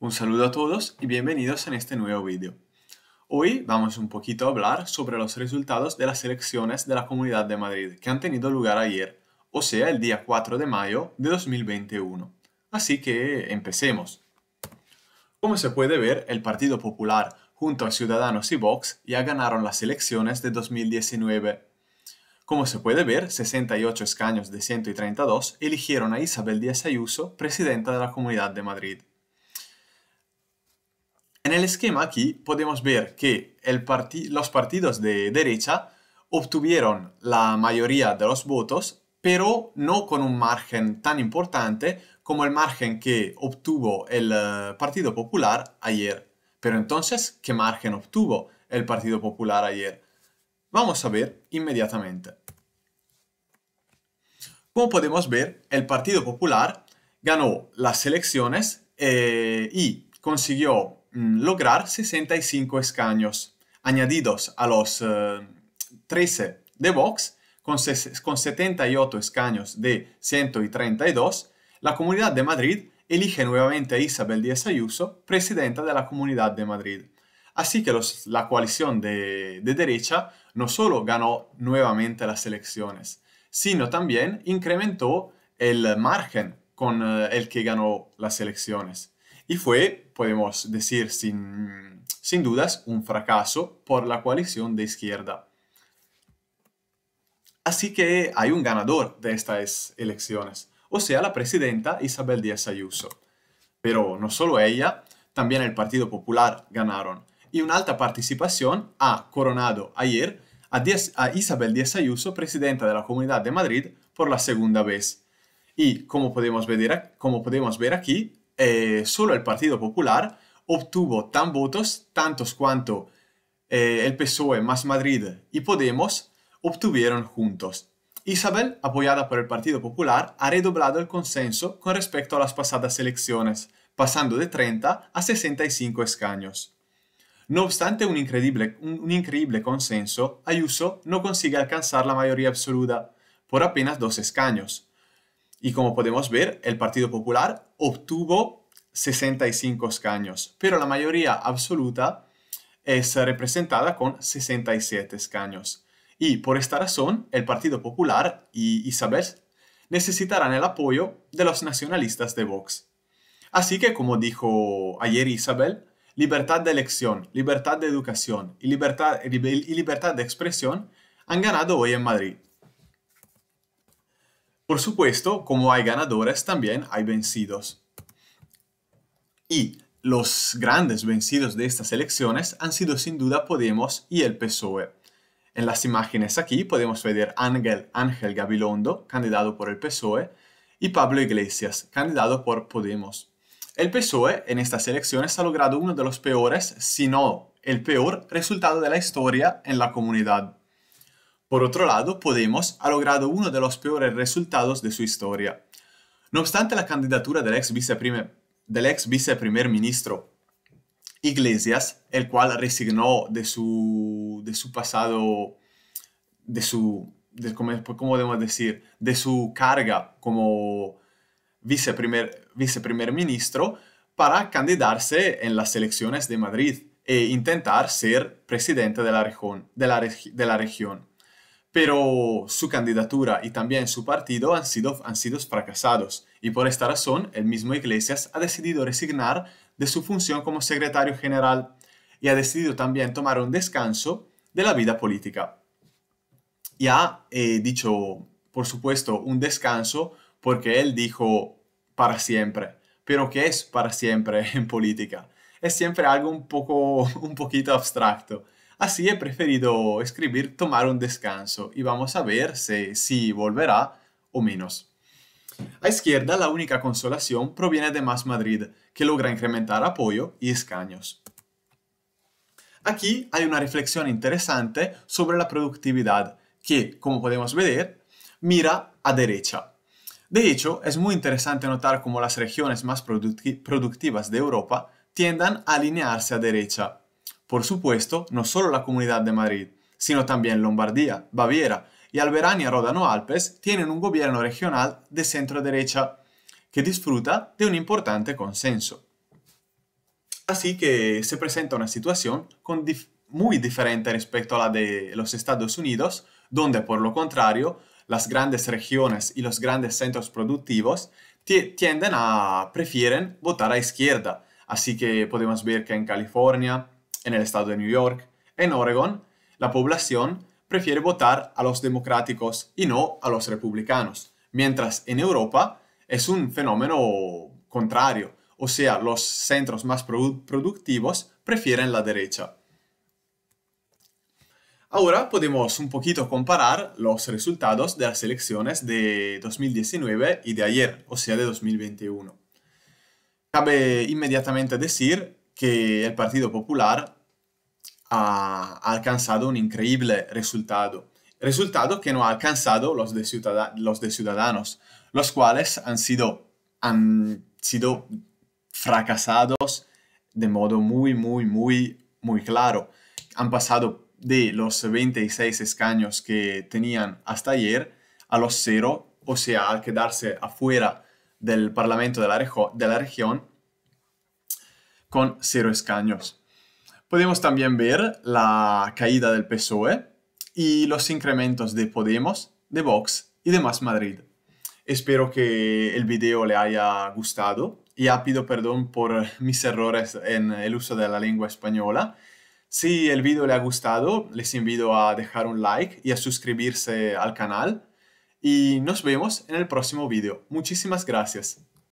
Un saludo a todos y bienvenidos en este nuevo vídeo. Hoy vamos un poquito a hablar sobre los resultados de las elecciones de la Comunidad de Madrid que han tenido lugar ayer, o sea el día 4 de mayo de 2021. Así que empecemos. Como se puede ver, el Partido Popular junto a Ciudadanos y Vox ya ganaron las elecciones de 2019. Como se puede ver, 68 escaños de 132 eligieron a Isabel Díaz Ayuso, presidenta de la Comunidad de Madrid. En el esquema aquí podemos ver que el los partidos de derecha obtuvieron la mayoría de los votos, pero no con un margen tan importante como el margen que obtuvo el eh, Partido Popular ayer. Pero entonces, ¿qué margen obtuvo el Partido Popular ayer? Vamos a ver inmediatamente. Como podemos ver, el Partido Popular ganó las elecciones eh, y consiguió Mm, lograr 65 escaños, añadidos a los 13 eh, de Vox, con, 78 escaños de 132, la Comunidad de Madrid elige nuevamente a Isabel Díaz Ayuso, presidenta de la Comunidad de Madrid. Así que la coalición de, de derecha no solo ganó nuevamente las elecciones, sino también incrementó el margen con eh, el que ganó las elecciones y fue, podemos decir sin, sin dudas, un fracaso por la coalición de izquierda. Así que hay un ganador de estas elecciones, o sea, la presidenta Isabel Díaz Ayuso. Pero no solo ella, también el Partido Popular ganaron. Y una alta participación ha coronado ayer a, Isabel Díaz Ayuso, presidenta de la Comunidad de Madrid, por la segunda vez. Y como podemos, ver, como podemos ver aquí, eh, solo el Partido Popular obtuvo tan votos, tantos cuanto eh, el PSOE más Madrid y Podemos obtuvieron juntos. Isabel, apoyada por el Partido Popular, ha redoblado el consenso con respecto a las pasadas elecciones, pasando de 30 a 65 escaños. No obstante un increíble, increíble consenso, Ayuso no consigue alcanzar la mayoría absoluta, por apenas dos escaños. Y como podemos ver, el Partido Popular obtuvo 65 escaños, pero la mayoría absoluta es eh, representada con 67 escaños. Y por esta razón, el Partido Popular y Isabel necesitarán el apoyo de los nacionalistas de Vox. Así que, como dijo ayer Isabel, libertad de elección, libertad de educación y libertad, y libertad de expresión han ganado hoy en Madrid. Por supuesto, como hay ganadores, también hay vencidos. Y los grandes vencidos de estas elecciones han sido sin duda Podemos y el PSOE. En las imágenes aquí podemos ver Ángel Ángel Gabilondo, candidato por el PSOE, y Pablo Iglesias, candidato por Podemos. El PSOE en estas elecciones ha logrado uno de los peores, si no el peor, resultado de la historia en la comunidad. Por otro lado, Podemos ha logrado uno de los peores resultados de su historia. No obstante la candidatura del ex viceprimer del ex viceprimer ministro Iglesias, el cual resignó de su, de su pasado, de su, decir? De su carga como viceprimer, ministro para candidarse en las elecciones de Madrid e intentar ser presidente de la De de la región pero su candidatura y también su partido han sido, han sido fracasados y por esta razón el mismo Iglesias ha decidido resignar de su función como secretario general y ha decidido también tomar un descanso de la vida política. Y ha eh, dicho, por supuesto, un descanso porque él dijo para siempre, pero ¿qué es para siempre en política? Es siempre algo un, poco, un poquito abstracto. Así he preferido escribir tomar un descanso y vamos a ver si, volverá o menos. A izquierda, la única consolación proviene de Más Madrid, que logra incrementar apoyo y escaños. Aquí hay una reflexión interesante sobre la productividad, que, como podemos ver, mira a derecha. De hecho, es muy interesante notar cómo las regiones más productivas de Europa tiendan a alinearse a derecha. Por supuesto, no solo la Comunidad de Madrid, sino también Lombardía, Baviera y Alberania Rodano Alpes tienen un gobierno regional de centro derecha que disfruta de un importante consenso. Así que se presenta una situación muy diferente respecto a la de los Estados Unidos, donde por lo contrario las grandes regiones y los grandes centros productivos tienden a, prefieren votar a izquierda. Así que podemos ver que en California, en el estado de New York, en Oregon, la población prefiere votar a los democráticos y no a los republicanos, mientras en Europa es un fenómeno contrario, o sea, los centros más productivos prefieren la derecha. Ahora podemos un poquito comparar los resultados de las elecciones de 2019 y de ayer, o sea, de 2021. Cabe inmediatamente decir que el Partido Popular ha alcanzado un increíble resultado. Resultado que no ha alcanzado los de, Ciudadanos, los cuales han sido, han sido fracasados de modo muy, muy, muy, muy claro. Han pasado de los 26 escaños que tenían hasta ayer a los cero, o sea, al quedarse afuera del Parlamento de de la región con cero escaños. Podemos también ver la caída del PSOE y los incrementos de Podemos, de Vox y de Más Madrid. Espero que el video le haya gustado. y pido perdón por mis errores en el uso de la lengua española. Si el video le ha gustado, les invito a dejar un like y a suscribirse al canal. Y nos vemos en el próximo video. Muchísimas gracias.